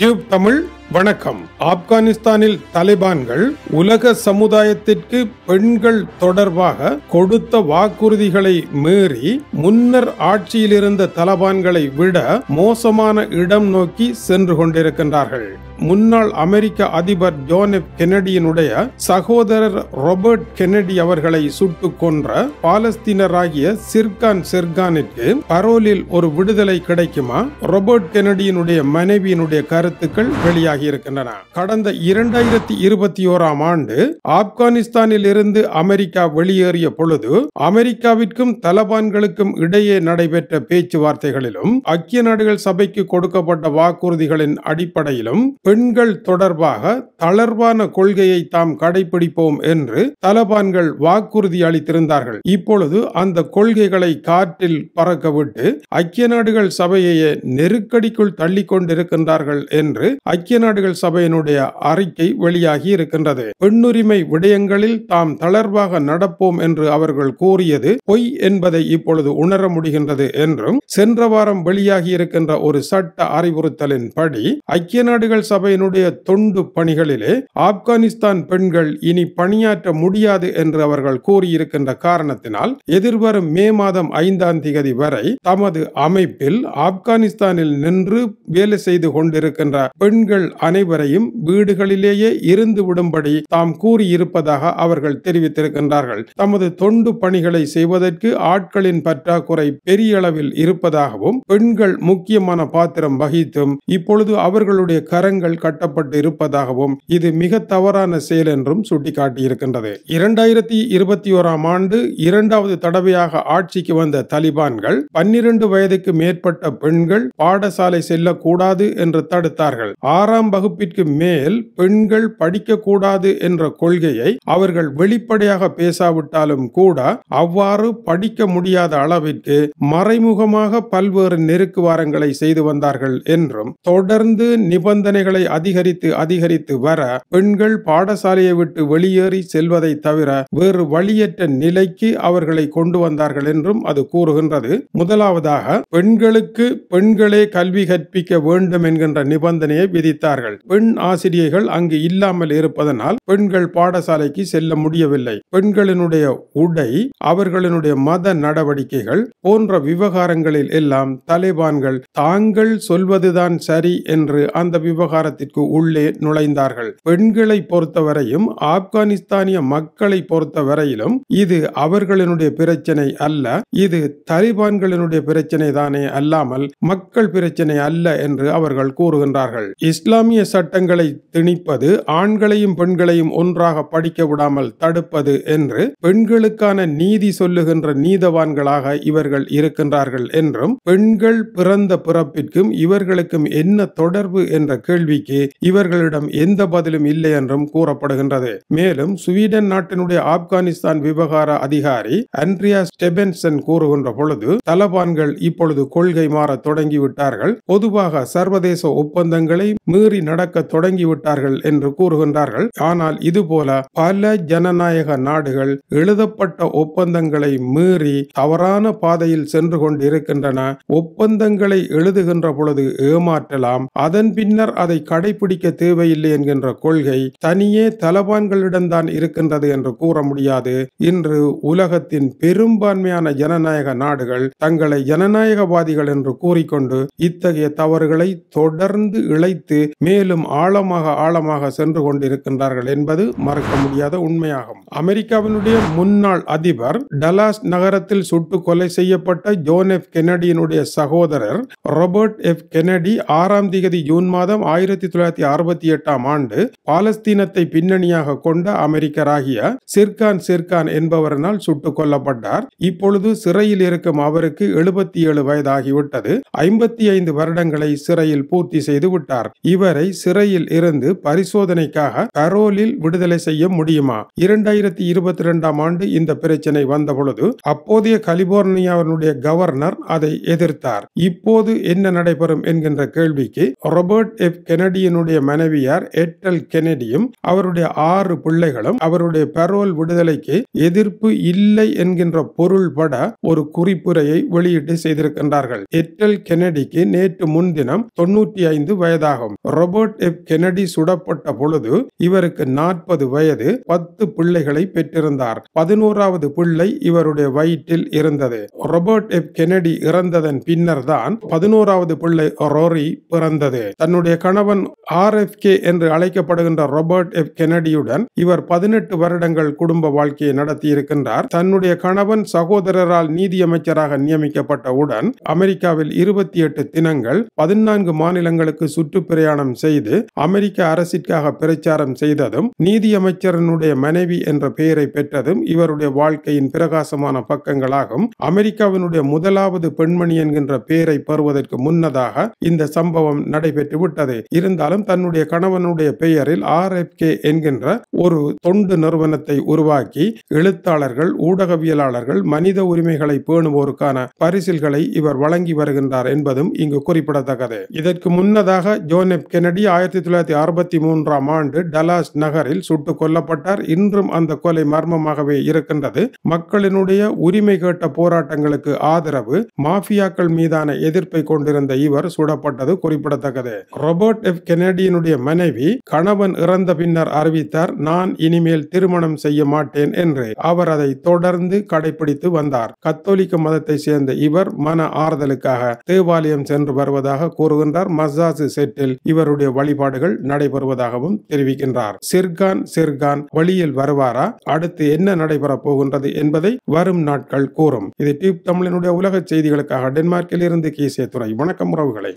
Give Tamil வணக்கம் ஆப்கானிஸ்தானில் தலிபான்கள் உலக சமுதாயத்திற்கு பெண்கள் தொடர்பாக கொடுத்த வாக்குறுதிகளை மீறி முன்னர் ஆட்சியில் இருந்த தலபான்களை விட மோசமான இடம் நோக்கி சென்று கொண்டிருக்கின்றார்கள் முன்னாள் அமெரிக்க அதிபர் ஜோனப் கெனடியினுடைய சகோதரர் ராபர்ட் கெனடி அவர்களை சுட்டு கொன்ற பாலஸ்தீனராகிய சிர்கான் சிர்கானிற்கு பரோலில் ஒரு விடுதலை கிடைக்குமா ராபர்ட் கெனடியினுடைய மனைவியினுடைய கருத்துக்கள் வெளியாகி இருக்கின்றன கடந்த இரண்டாயிரத்தி இருபத்தி ஓராம் ஆண்டு ஆப்கானிஸ்தானில் இருந்து அமெரிக்கா வெளியேறிய பொழுது அமெரிக்காவிற்கும் தலபான்களுக்கும் இடையே நடைபெற்ற பேச்சுவார்த்தைகளிலும் ஐக்கிய நாடுகள் சபைக்கு கொடுக்கப்பட்ட வாக்குறுதிகளின் அடிப்படையிலும் பெண்கள் தொடர்பாக தளர்வான கொள்கையை தாம் கடைபிடிப்போம் என்று தலபான்கள் வாக்குறுதி அளித்திருந்தார்கள் இப்பொழுது அந்த கொள்கைகளை காற்றில் பறக்கவிட்டு ஐக்கிய நாடுகள் சபையையே நெருக்கடிக்குள் தள்ளிக்கொண்டிருக்கின்றார்கள் என்று ஐக்கிய வெளிநாடுகள் சபையினுடைய அறிக்கை வெளியாகி இருக்கின்றது பெண்ணுரிமை விடயங்களில் தாம் தளர்வாக நடப்போம் என்று அவர்கள் கூறியது பொய் என்பதை இப்பொழுது உணர முடிகின்றது என்றும் சென்ற வாரம் வெளியாகி இருக்கின்ற ஒரு சட்ட அறிவுறுத்தலின் படி ஐக்கிய நாடுகள் சபையினுடைய தொண்டு பணிகளிலே ஆப்கானிஸ்தான் பெண்கள் இனி பணியாற்ற முடியாது என்று அவர்கள் கூறியிருக்கின்ற காரணத்தினால் எதிர்வரும் மே மாதம் ஐந்தாம் தேதி வரை தமது அமைப்பில் ஆப்கானிஸ்தானில் நின்று வேலை செய்து கொண்டிருக்கின்ற பெண்கள் அனைவரையும் வீடுகளிலேயே இருந்து விடும்படி தாம் கூறியிருப்பதாக அவர்கள் தெரிவித்திருக்கின்றார்கள் தமது தொண்டு பணிகளை செய்வதற்கு ஆட்களின் பற்றாக்குறை பெரிய அளவில் இருப்பதாகவும் பெண்கள் முக்கியமான பாத்திரம் வகித்தும் இப்பொழுது அவர்களுடைய கரங்கள் கட்டப்பட்டு இருப்பதாகவும் இது மிக தவறான செயல் என்றும் சுட்டிக்காட்டியிருக்கின்றது இரண்டாயிரத்தி இருபத்தி ஓராம் ஆண்டு இரண்டாவது தடவையாக ஆட்சிக்கு வந்த தலிபான்கள் பன்னிரண்டு வயதுக்கு மேற்பட்ட பெண்கள் பாடசாலை செல்லக்கூடாது என்று தடுத்தார்கள் ஆறாம் வகுப்பிற்கு மேல் பெண்கள் படிக்கக்கூடாது என்ற கொள்கையை அவர்கள் வெளிப்படையாக பேசாவிட்டாலும் கூட அவ்வாறு படிக்க முடியாத அளவிற்கு மறைமுகமாக பல்வேறு வாரங்களை செய்து வந்தார்கள் என்றும் தொடர்ந்து நிபந்தனைகளை அதிகரித்து அதிகரித்து வர பெண்கள் பாடசாலையை விட்டு வெளியேறி செல்வதை தவிர வேறு வழியற்ற நிலைக்கு அவர்களை கொண்டு வந்தார்கள் என்றும் அது கூறுகின்றது முதலாவதாக பெண்களுக்கு பெண்களே கல்வி கற்பிக்க வேண்டும் என்கின்ற நிபந்தனையை விதித்தார் விட்டார்கள் பெண் ஆசிரியைகள் அங்கு இல்லாமல் இருப்பதனால் பெண்கள் பாடசாலைக்கு செல்ல முடியவில்லை பெண்களினுடைய உடை அவர்களினுடைய மத நடவடிக்கைகள் போன்ற விவகாரங்களில் எல்லாம் தலிபான்கள் தாங்கள் சொல்வதுதான் சரி என்று அந்த விவகாரத்திற்கு உள்ளே நுழைந்தார்கள் பெண்களை பொறுத்தவரையும் ஆப்கானிஸ்தானிய மக்களை பொறுத்தவரையிலும் இது அவர்களினுடைய பிரச்சனை அல்ல இது தலிபான்களினுடைய பிரச்சனை தானே அல்லாமல் மக்கள் பிரச்சனை அல்ல என்று அவர்கள் கூறுகின்றார்கள் இஸ்லாம் இஸ்லாமிய சட்டங்களை திணிப்பது ஆண்களையும் பெண்களையும் ஒன்றாக படிக்க விடாமல் தடுப்பது என்று பெண்களுக்கான நீதி சொல்லுகின்ற நீதவான்களாக இவர்கள் இருக்கின்றார்கள் என்றும் பெண்கள் பிறந்த பிறப்பிற்கும் இவர்களுக்கும் என்ன தொடர்பு என்ற கேள்விக்கு இவர்களிடம் எந்த பதிலும் இல்லை என்றும் கூறப்படுகின்றது மேலும் ஸ்வீடன் நாட்டினுடைய ஆப்கானிஸ்தான் விவகார அதிகாரி அண்ட்ரியா ஸ்டெபென்சன் கூறுகின்ற பொழுது தலபான்கள் இப்பொழுது கொள்கை மாற தொடங்கிவிட்டார்கள் பொதுவாக சர்வதேச ஒப்பந்தங்களை மீறி உருறி நடக்க தொடங்கிவிட்டார்கள் என்று கூறுகின்றார்கள் ஆனால் இதுபோல பல ஜனநாயக நாடுகள் எழுதப்பட்ட ஒப்பந்தங்களை மீறி தவறான பாதையில் சென்று கொண்டிருக்கின்றன ஒப்பந்தங்களை எழுதுகின்ற பொழுது ஏமாற்றலாம் அதன் பின்னர் அதை கடைபிடிக்க தேவையில்லை என்கின்ற கொள்கை தனியே தலபான்களிடம்தான் இருக்கின்றது என்று கூற முடியாது இன்று உலகத்தின் பெரும்பான்மையான ஜனநாயக நாடுகள் தங்களை ஜனநாயகவாதிகள் என்று கூறிக்கொண்டு இத்தகைய தவறுகளை தொடர்ந்து இழைத்து மேலும் ஆழமாக ஆழமாக சென்று கொண்டிருக்கின்றார்கள் என்பது மறக்க முடியாத உண்மையாகும் அமெரிக்காவினுடைய முன்னாள் அதிபர் டலாஸ் நகரத்தில் சுட்டு கொலை செய்யப்பட்ட ஜோன் எஃப் கெனடியினுடைய சகோதரர் ரொபர்ட் எஃப் கெனடி ஆறாம் திகதி ஜூன் மாதம் ஆயிரத்தி தொள்ளாயிரத்தி அறுபத்தி எட்டாம் ஆண்டு பாலஸ்தீனத்தை பின்னணியாக கொண்ட அமெரிக்கராகிய சிர்கான் சிர்கான் என்பவரனால் சுட்டுக் கொல்லப்பட்டார் இப்பொழுது சிறையில் இருக்கும் அவருக்கு எழுபத்தி ஏழு வயதாகிவிட்டது ஐம்பத்தி ஐந்து வருடங்களை சிறையில் பூர்த்தி செய்து விட்டார் இவர் இவரை சிறையில் இருந்து பரிசோதனைக்காக கரோலில் விடுதலை செய்ய முடியுமா இரண்டாயிரத்தி இருபத்தி இரண்டாம் ஆண்டு இந்த பிரச்சனை வந்தபொழுது அப்போதைய கலிபோர்னியாவினுடைய கவர்னர் அதை எதிர்த்தார் இப்போது என்ன நடைபெறும் என்கின்ற கேள்விக்கு ரொபர்ட் எஃப் கெனடியினுடைய மனைவியார் எட்டல் கெனடியும் அவருடைய ஆறு பிள்ளைகளும் அவருடைய பரோல் விடுதலைக்கு எதிர்ப்பு இல்லை என்கின்ற பொருள் பட ஒரு குறிப்புரையை வெளியீட்டு செய்திருக்கின்றார்கள் எட்டல் கெனடிக்கு நேற்று முன்தினம் தொன்னூற்றி ஐந்து வயதாகும் ரோபர்ட் எப் கெனடி சுடப்பட்ட பொழுது இவருக்கு நாற்பது வயது பத்து பிள்ளைகளை பெற்றிருந்தார் பதினோராவது பிள்ளை இவருடைய வயிற்றில் இருந்தது ரோபர்ட் எப் கெனடி இறந்ததன் பின்னர் தான் பதினோராவது பிள்ளை ரோரி பிறந்தது தன்னுடைய கணவன் ஆர் எஃப் கே என்று அழைக்கப்படுகின்ற ரோபர்ட் எப் கெனடியுடன் இவர் பதினெட்டு வருடங்கள் குடும்ப வாழ்க்கையை நடத்தி இருக்கின்றார் தன்னுடைய கணவன் சகோதரரால் நீதியமைச்சராக நியமிக்கப்பட்டவுடன் அமெரிக்காவில் இருபத்தி எட்டு தினங்கள் பதினான்கு மாநிலங்களுக்கு சுற்றுப்பிரயாணம் பிரச்சாரம் செய்து அமெரிக்க அரசிற்காக பிரச்சாரம் செய்ததும் நீதியமைச்சரனுடைய மனைவி என்ற பெயரை பெற்றதும் இவருடைய வாழ்க்கையின் பிரகாசமான பக்கங்களாகும் அமெரிக்காவினுடைய முதலாவது பெண்மணி என்கின்ற பெயரை பெறுவதற்கு முன்னதாக இந்த சம்பவம் நடைபெற்று விட்டது இருந்தாலும் தன்னுடைய கணவனுடைய பெயரில் ஆர் எஃப் கே என்கின்ற ஒரு தொண்டு நிறுவனத்தை உருவாக்கி எழுத்தாளர்கள் ஊடகவியலாளர்கள் மனித உரிமைகளை பேணுவோருக்கான பரிசில்களை இவர் வழங்கி வருகின்றார் என்பதும் இங்கு குறிப்பிடத்தக்கது இதற்கு முன்னதாக ஜோன் எப்கே கென்னடி ஆயிரத்தி தொள்ளாயிரத்தி அறுபத்தி மூன்றாம் ஆண்டு டலாஸ் நகரில் சுட்டுக் கொல்லப்பட்டார் இன்றும் அந்த கொலை மர்மமாகவே இருக்கின்றது மக்களினுடைய உரிமை கேட்ட போராட்டங்களுக்கு ஆதரவு மாஃபியாக்கள் மீதான எதிர்ப்பை கொண்டிருந்த இவர் சுடப்பட்டது குறிப்பிடத்தக்கது ரொபர்ட் எஃப் கெனடியினுடைய மனைவி கணவன் இறந்த பின்னர் அறிவித்தார் நான் இனிமேல் திருமணம் செய்ய மாட்டேன் என்று அவர் அதை தொடர்ந்து கடைபிடித்து வந்தார் கத்தோலிக்க மதத்தை சேர்ந்த இவர் மன ஆறுதலுக்காக தேவாலயம் சென்று வருவதாக கூறுகின்றார் மசாசு செட்டில் இவர் அவருடைய வழிபாடுகள் நடைபெறுவதாகவும் தெரிவிக்கின்றார் சிர்கான் சிர்கான் வழியில் வருவாரா அடுத்து என்ன நடைபெற போகின்றது என்பதை வரும் நாட்கள் கூறும் இது டியூப் தமிழனுடைய உலக செய்திகளுக்காக டென்மார்க்கில் இருந்து கேசிய துறை வணக்கம் உறவுகளை